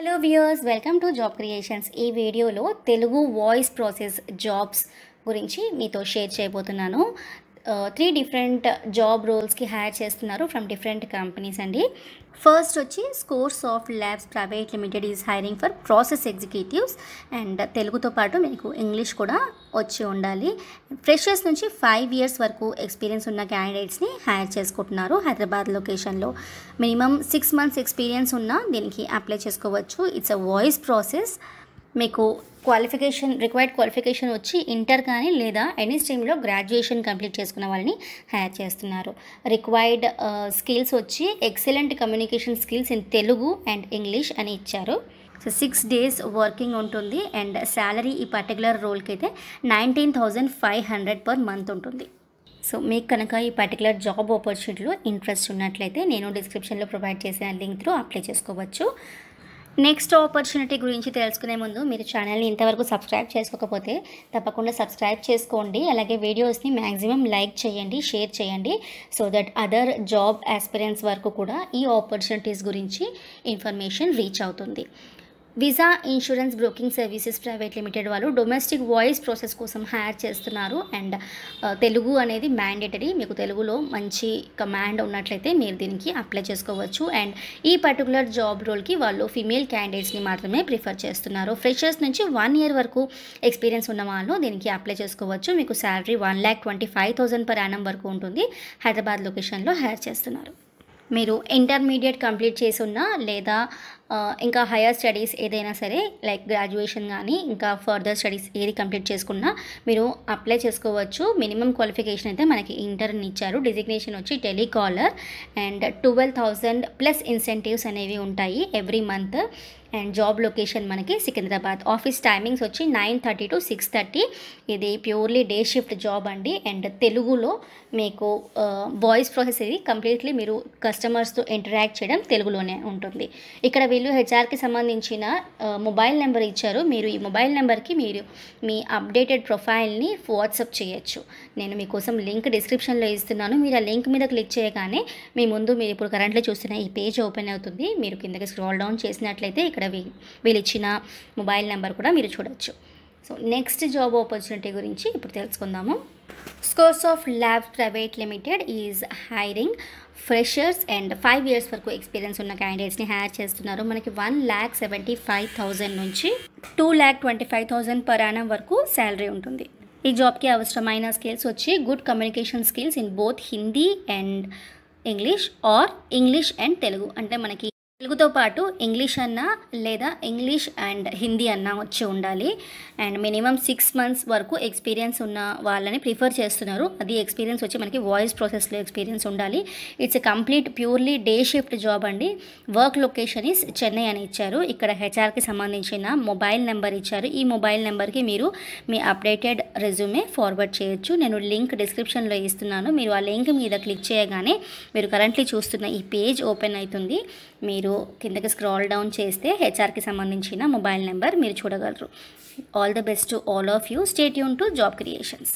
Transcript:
hello viewers welcome to job creations ఈ వీడియోలో Telugu voice process jobs గురించి మీతో షేర్ చేయబోతున్నాను త్రీ డిఫరెంట్ జాబ్ రోల్స్కి హైర్ చేస్తున్నారు ఫ్రమ్ డిఫరెంట్ కంపెనీస్ అండి ఫస్ట్ వచ్చి scores of labs private limited is hiring for process executives and తెలుగుతో పాటు మీకు ఇంగ్లీష్ కూడా వచ్చి ఉండాలి ఫ్రెషర్స్ నుంచి ఫైవ్ ఇయర్స్ వరకు ఎక్స్పీరియన్స్ ఉన్న క్యాండిడేట్స్ని హైర్ చేసుకుంటున్నారు హైదరాబాద్ లొకేషన్లో మినిమం సిక్స్ మంత్స్ ఎక్స్పీరియన్స్ ఉన్న దీనికి అప్లై చేసుకోవచ్చు ఇట్స్ అ వాయిస్ ప్రాసెస్ మీకు క్వాలిఫికేషన్ రిక్వైర్డ్ క్వాలిఫికేషన్ వచ్చి ఇంటర్ కానీ లేదా ఎనీ స్ట్రీమ్లో గ్రాడ్యుయేషన్ కంప్లీట్ చేసుకున్న వాళ్ళని హైర్ చేస్తున్నారు రిక్వైర్డ్ స్కిల్స్ uh, వచ్చి excellent communication skills in Telugu and English అని ఇచ్చారు సో సిక్స్ డేస్ వర్కింగ్ ఉంటుంది అండ్ శాలరీ ఈ పర్టికులర్ రోల్కి అయితే nineteen thousand five hundred per month ఉంటుంది సో మీకు కనుక ఈ పర్టికులర్ జాబ్ ఆపర్చునిటీలో ఇంట్రెస్ట్ ఉన్నట్లయితే నేను డిస్క్రిప్షన్లో ప్రొవైడ్ చేసిన లింక్ త్రూ అప్లై చేసుకోవచ్చు నెక్స్ట్ ఆపర్చునిటీ గురించి తెలుసుకునే ముందు మీరు ఛానల్ని ఇంతవరకు సబ్స్క్రైబ్ చేసుకోకపోతే తప్పకుండా సబ్స్క్రైబ్ చేసుకోండి అలాగే వీడియోస్ని మ్యాక్సిమం లైక్ చేయండి షేర్ చేయండి so that other job aspirants వరకు కూడా ఈ ఆపర్చునిటీస్ గురించి ఇన్ఫర్మేషన్ రీచ్ అవుతుంది visa insurance broking services private limited వాళ్ళు డొమెస్టిక్ వాయిస్ ప్రాసెస్ కోసం హైర్ చేస్తున్నారు అండ్ uh, తెలుగు అనేది మ్యాండేటరీ మీకు తెలుగులో మంచి కమాండ్ ఉన్నట్లయితే మీరు దీనికి అప్లై చేసుకోవచ్చు అండ్ ఈ పర్టికులర్ జాబ్ రోల్కి వాళ్ళు ఫీమేల్ క్యాండిడేట్స్ని మాత్రమే ప్రిఫర్ చేస్తున్నారు ఫ్రెషర్స్ నుంచి వన్ ఇయర్ వరకు ఎక్స్పీరియన్స్ ఉన్న వాళ్ళు దీనికి అప్లై చేసుకోవచ్చు మీకు salary one lakh twenty five thousand per annum వరకు ఉంటుంది హైదరాబాద్ లొకేషన్లో హైర్ చేస్తున్నారు మీరు ఇంటర్మీడియట్ కంప్లీట్ చేసి ఉన్నా లేదా ఇంకా హయ్యర్ స్టడీస్ ఏదైనా సరే లైక్ గ్రాడ్యుయేషన్ కానీ ఇంకా ఫర్దర్ స్టడీస్ ఏది కంప్లీట్ చేసుకున్నా మీరు అప్లై చేసుకోవచ్చు మినిమం క్వాలిఫికేషన్ అయితే మనకి ఇంటర్న్ ఇచ్చారు డిజిగ్నేషన్ వచ్చి telecaller and twelve thousand plus incentives అనేవి ఉంటాయి every month and job location మనకి సికింద్రాబాద్ ఆఫీస్ టైమింగ్స్ వచ్చి nine thirty to six thirty ఇది ప్యూర్లీ డే షిఫ్ట్ జాబ్ అండి అండ్ తెలుగులో మీకు వాయిస్ ప్రాసెస్ ఇది కంప్లీట్లీ మీరు కస్టమర్స్తో ఇంటరాక్ట్ చేయడం తెలుగులోనే ఉంటుంది ఇక్కడ వీళ్ళు హెచ్ఆర్కి సంబంధించిన మొబైల్ నెంబర్ ఇచ్చారు మీరు ఈ మొబైల్ నెంబర్కి మీరు మీ అప్డేటెడ్ ప్రొఫైల్ని వాట్సప్ చేయొచ్చు నేను మీకోసం లింక్ డిస్క్రిప్షన్లో ఇస్తున్నాను మీరు ఆ లింక్ మీద క్లిక్ చేయగానే మీ ముందు మీరు ఇప్పుడు కరెంట్లో చూస్తున్న ఈ పేజ్ ఓపెన్ అవుతుంది మీరు కిందకి స్క్రోల్ డౌన్ చేసినట్లయితే ఇక్కడ వీళ్ళు ఇచ్చిన మొబైల్ నెంబర్ కూడా మీరు చూడొచ్చు సో నెక్స్ట్ జాబ్ ఆపర్చునిటీ గురించి ఇప్పుడు తెలుసుకుందాము scores of lab private limited is hiring freshers and five years వరకు ఎక్స్పీరియన్స్ ఉన్న క్యాండిడేట్స్ని హైర్ చేస్తున్నారు మనకి one lakh seventy five thousand నుంచి two lakh twenty five thousand per annum వరకు శాలరీ ఉంటుంది ఈ జాబ్కి అవసరమైన స్కిల్స్ వచ్చి good communication skills in both Hindi and English or English and Telugu అంటే మనకి తెలుగుతో పాటు ఇంగ్లీష్ అన్న లేదా ఇంగ్లీష్ అండ్ హిందీ అన్న వచ్చి ఉండాలి అండ్ మినిమం సిక్స్ మంత్స్ వరకు ఎక్స్పీరియన్స్ ఉన్న వాళ్ళని ప్రిఫర్ చేస్తున్నారు అది ఎక్స్పీరియన్స్ వచ్చి మనకి వాయిస్ ప్రాసెస్లో ఎక్స్పీరియన్స్ ఉండాలి it's complete purely day shift job అండి వర్క్ లొకేషన్ ఇస్ చెన్నై అని ఇచ్చారు ఇక్కడ హెచ్ఆర్కి సంబంధించిన మొబైల్ నెంబర్ ఇచ్చారు ఈ మొబైల్ నెంబర్కి మీరు మీ అప్డేటెడ్ రెజ్యూమే ఫార్వర్డ్ చేయొచ్చు నేను లింక్ డిస్క్రిప్షన్లో ఇస్తున్నాను మీరు ఆ లింక్ మీద క్లిక్ చేయగానే మీరు కరెంట్లీ చూస్తున్న ఈ పేజ్ ఓపెన్ అవుతుంది మీరు మీరు కిందకి స్క్రాల్ డౌన్ చేస్తే హెచ్ఆర్కి సంబంధించిన మొబైల్ నెంబర్ మీరు చూడగలరు all the best all of you stay యూన్ టు జాబ్ క్రియేషన్స్